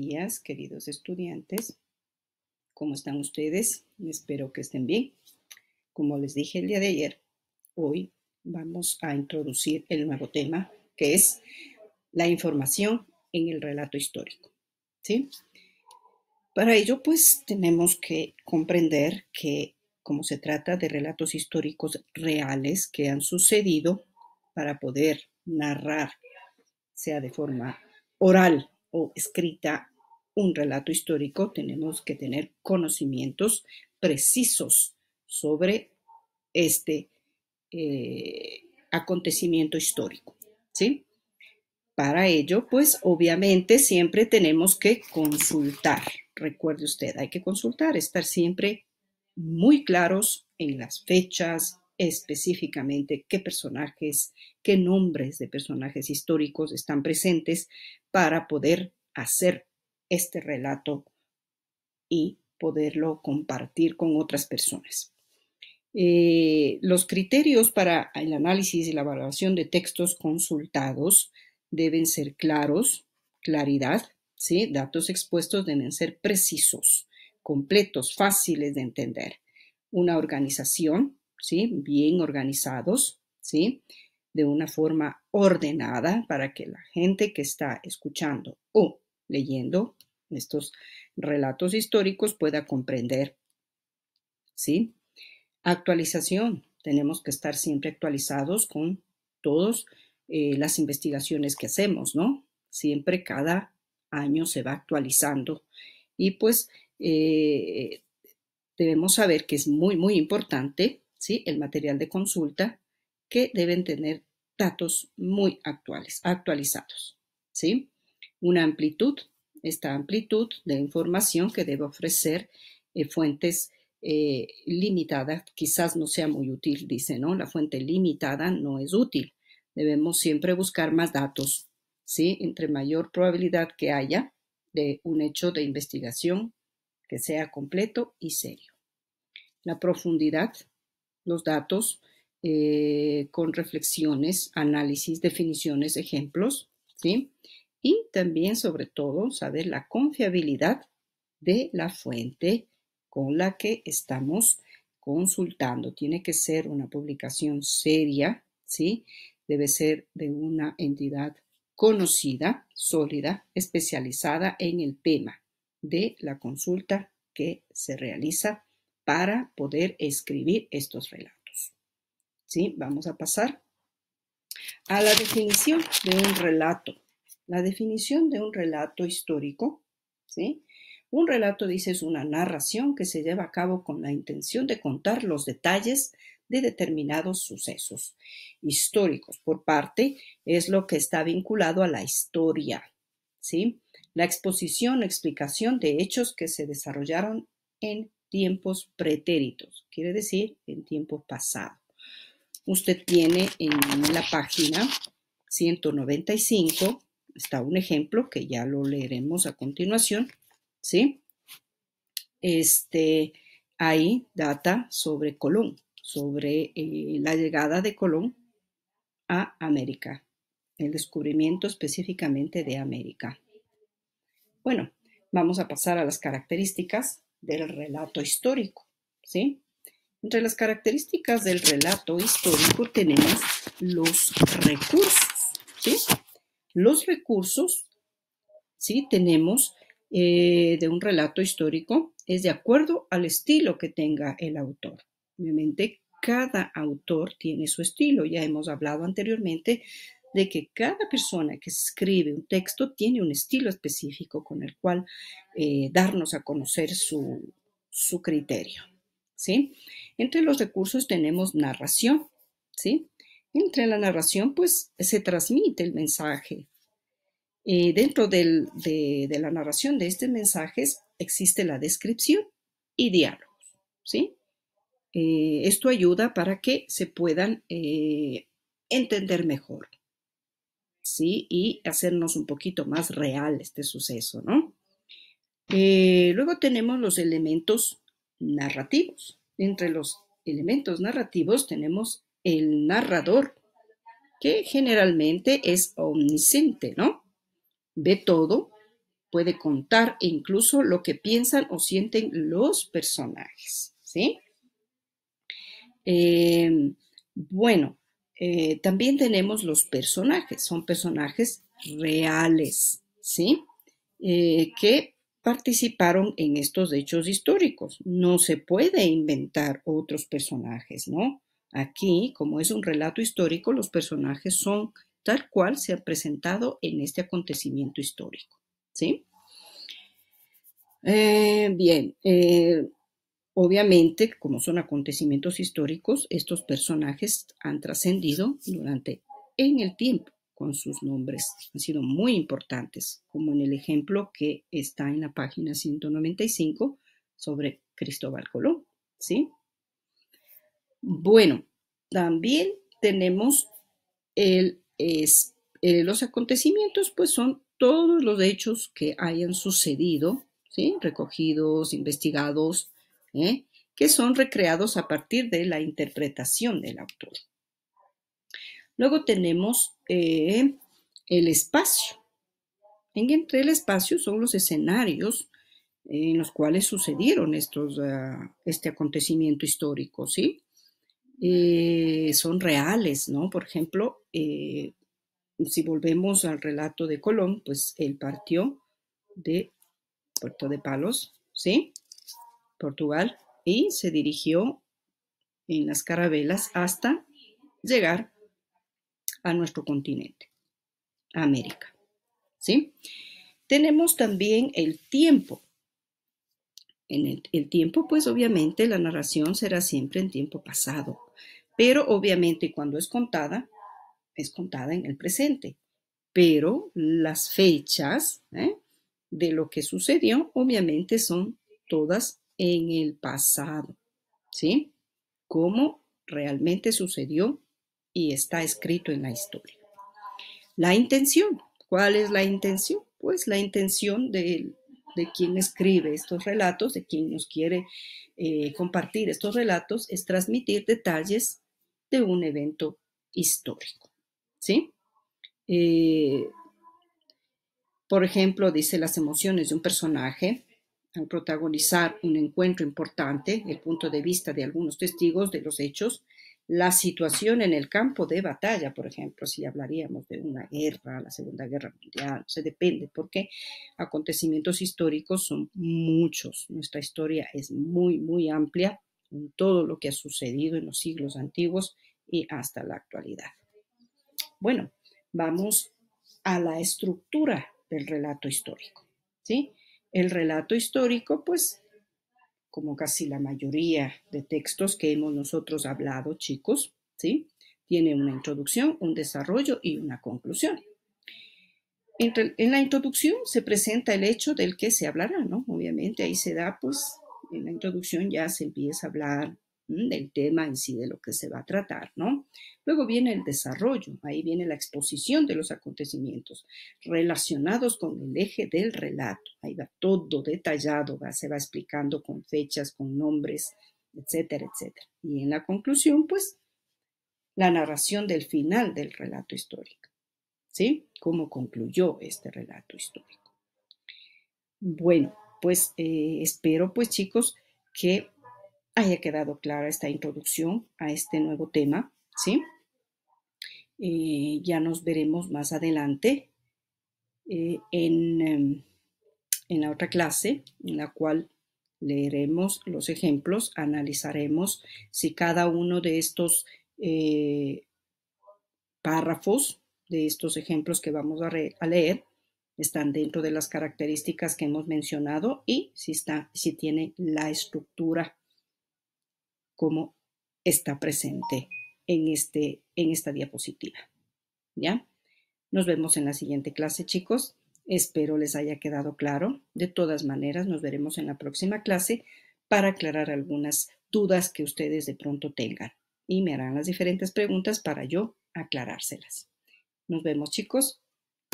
días, queridos estudiantes. ¿Cómo están ustedes? Espero que estén bien. Como les dije el día de ayer, hoy vamos a introducir el nuevo tema, que es la información en el relato histórico. ¿sí? Para ello, pues tenemos que comprender que como se trata de relatos históricos reales que han sucedido, para poder narrar, sea de forma oral o escrita un relato histórico, tenemos que tener conocimientos precisos sobre este eh, acontecimiento histórico, ¿sí? Para ello, pues obviamente siempre tenemos que consultar, recuerde usted, hay que consultar, estar siempre muy claros en las fechas, específicamente qué personajes, qué nombres de personajes históricos están presentes para poder hacer este relato y poderlo compartir con otras personas. Eh, los criterios para el análisis y la evaluación de textos consultados deben ser claros, claridad, ¿sí? datos expuestos deben ser precisos, completos, fáciles de entender. Una organización ¿sí? Bien organizados, ¿sí? De una forma ordenada para que la gente que está escuchando o leyendo estos relatos históricos pueda comprender, ¿sí? Actualización. Tenemos que estar siempre actualizados con todas eh, las investigaciones que hacemos, ¿no? Siempre cada año se va actualizando y pues eh, debemos saber que es muy, muy importante el material de consulta, que deben tener datos muy actuales, actualizados. ¿sí? Una amplitud, esta amplitud de información que debe ofrecer eh, fuentes eh, limitadas quizás no sea muy útil, dice, ¿no? La fuente limitada no es útil. Debemos siempre buscar más datos, ¿sí? Entre mayor probabilidad que haya de un hecho de investigación que sea completo y serio. La profundidad los datos eh, con reflexiones, análisis, definiciones, ejemplos, ¿sí? Y también, sobre todo, saber la confiabilidad de la fuente con la que estamos consultando. Tiene que ser una publicación seria, ¿sí? Debe ser de una entidad conocida, sólida, especializada en el tema de la consulta que se realiza para poder escribir estos relatos. ¿Sí? Vamos a pasar a la definición de un relato. La definición de un relato histórico, ¿sí? Un relato, dice, es una narración que se lleva a cabo con la intención de contar los detalles de determinados sucesos históricos. Por parte, es lo que está vinculado a la historia, ¿sí? La exposición, explicación de hechos que se desarrollaron en tiempos pretéritos, quiere decir en tiempos pasado Usted tiene en la página 195, está un ejemplo que ya lo leeremos a continuación, ¿sí? Este, ahí data sobre Colón, sobre eh, la llegada de Colón a América, el descubrimiento específicamente de América. Bueno, vamos a pasar a las características del relato histórico, ¿sí? Entre las características del relato histórico tenemos los recursos, ¿sí? Los recursos, ¿sí? Tenemos eh, de un relato histórico es de acuerdo al estilo que tenga el autor. Obviamente, cada autor tiene su estilo. Ya hemos hablado anteriormente de que cada persona que escribe un texto tiene un estilo específico con el cual eh, darnos a conocer su, criterio. ¿sí? Entre los recursos tenemos narración. ¿sí? Entre la narración, pues se transmite el mensaje. Eh, dentro de, la narración de estos mensajes existe la descripción y diálogos. ¿sí? Eh, esto ayuda para que se puedan entender mejor. ¿sí? Y hacernos un poquito más real este suceso, ¿no? Eh, luego tenemos los elementos narrativos. Entre los elementos narrativos tenemos el narrador, que generalmente es omnisciente, ¿no? Ve todo, puede contar incluso lo que piensan o sienten los personajes, ¿sí? Eh, bueno, eh, también tenemos los personajes, son personajes reales, ¿sí? Eh, que participaron en estos hechos históricos. No se puede inventar otros personajes, ¿no? Aquí, como es un relato histórico, los personajes son tal cual se han presentado en este acontecimiento histórico, ¿sí? Eh, bien, Obviamente, como son acontecimientos históricos, estos personajes han trascendido durante en el tiempo con sus nombres. Han sido muy importantes, como en el ejemplo que está en la página 195 sobre Cristóbal Colón, ¿sí? Bueno, también tenemos eh, los acontecimientos, pues son todos los hechos que hayan sucedido, ¿sí? Recogidos, investigados ¿eh? que son recreados a partir de la interpretación del autor. Luego tenemos eh, el espacio. entre el espacio son los escenarios eh, en los cuales sucedieron estos, ah, este acontecimiento histórico, ¿sí? son reales, ¿no? Por ejemplo, si volvemos al relato de Colón, pues él partió de Puerto de Palos, ¿sí? Portugal y se dirigió en las carabelas hasta llegar a nuestro continente, América. ¿Sí? Tenemos también el tiempo. En el, tiempo, pues obviamente la narración será siempre en tiempo pasado, pero obviamente cuando es contada, es contada en el presente. Pero las fechas ¿eh? de lo que sucedió, obviamente, son todas en el pasado, ¿sí? Cómo realmente sucedió y está escrito en la historia. La intención, ¿cuál es la intención? Pues la intención de, quien escribe estos relatos, de quien nos quiere eh, compartir estos relatos, es transmitir detalles de un evento histórico, ¿sí? Eh, por ejemplo, dice las emociones de un personaje, protagonizar un encuentro importante, el punto de vista de algunos testigos de los hechos, la situación en el campo de batalla, por ejemplo, si hablaríamos de una guerra, la Segunda Guerra Mundial, se depende, porque acontecimientos históricos son muchos. Nuestra historia es muy, muy amplia en todo lo que ha sucedido en los siglos antiguos y hasta la actualidad. Bueno, vamos a la estructura del relato histórico, ¿sí? El relato histórico, pues, como casi la mayoría de textos que hemos nosotros hablado, chicos, ¿sí? Tiene una introducción, un desarrollo y una conclusión. En la introducción se presenta el hecho del que se hablará, ¿no? Obviamente ahí se da, pues, en la introducción ya se empieza a hablar del tema en sí, de lo que se va a tratar, ¿no? Luego viene el desarrollo, ahí viene la exposición de los acontecimientos relacionados con el eje del relato. Ahí va todo detallado, va, se va explicando con fechas, con nombres, etcétera, etcétera. Y en la conclusión, pues, la narración del final del relato histórico. ¿Sí? ¿Cómo concluyó este relato histórico? Bueno, pues eh, espero, pues chicos, que haya quedado clara esta introducción a este nuevo tema ¿sí? Eh, ya nos veremos más adelante eh, em, en, la otra clase, en la cual leeremos los ejemplos, analizaremos si cada uno de estos eh, párrafos, de estos ejemplos que vamos a, leer, están dentro de las características que hemos mencionado y si, está, si tiene la estructura como está presente en, este, en esta diapositiva. ¿Ya? Nos vemos en la siguiente clase, chicos. Espero les haya quedado claro. De todas maneras, nos veremos en la próxima clase para aclarar algunas dudas que ustedes de pronto tengan y me harán las diferentes preguntas para yo aclarárselas. Nos vemos, chicos.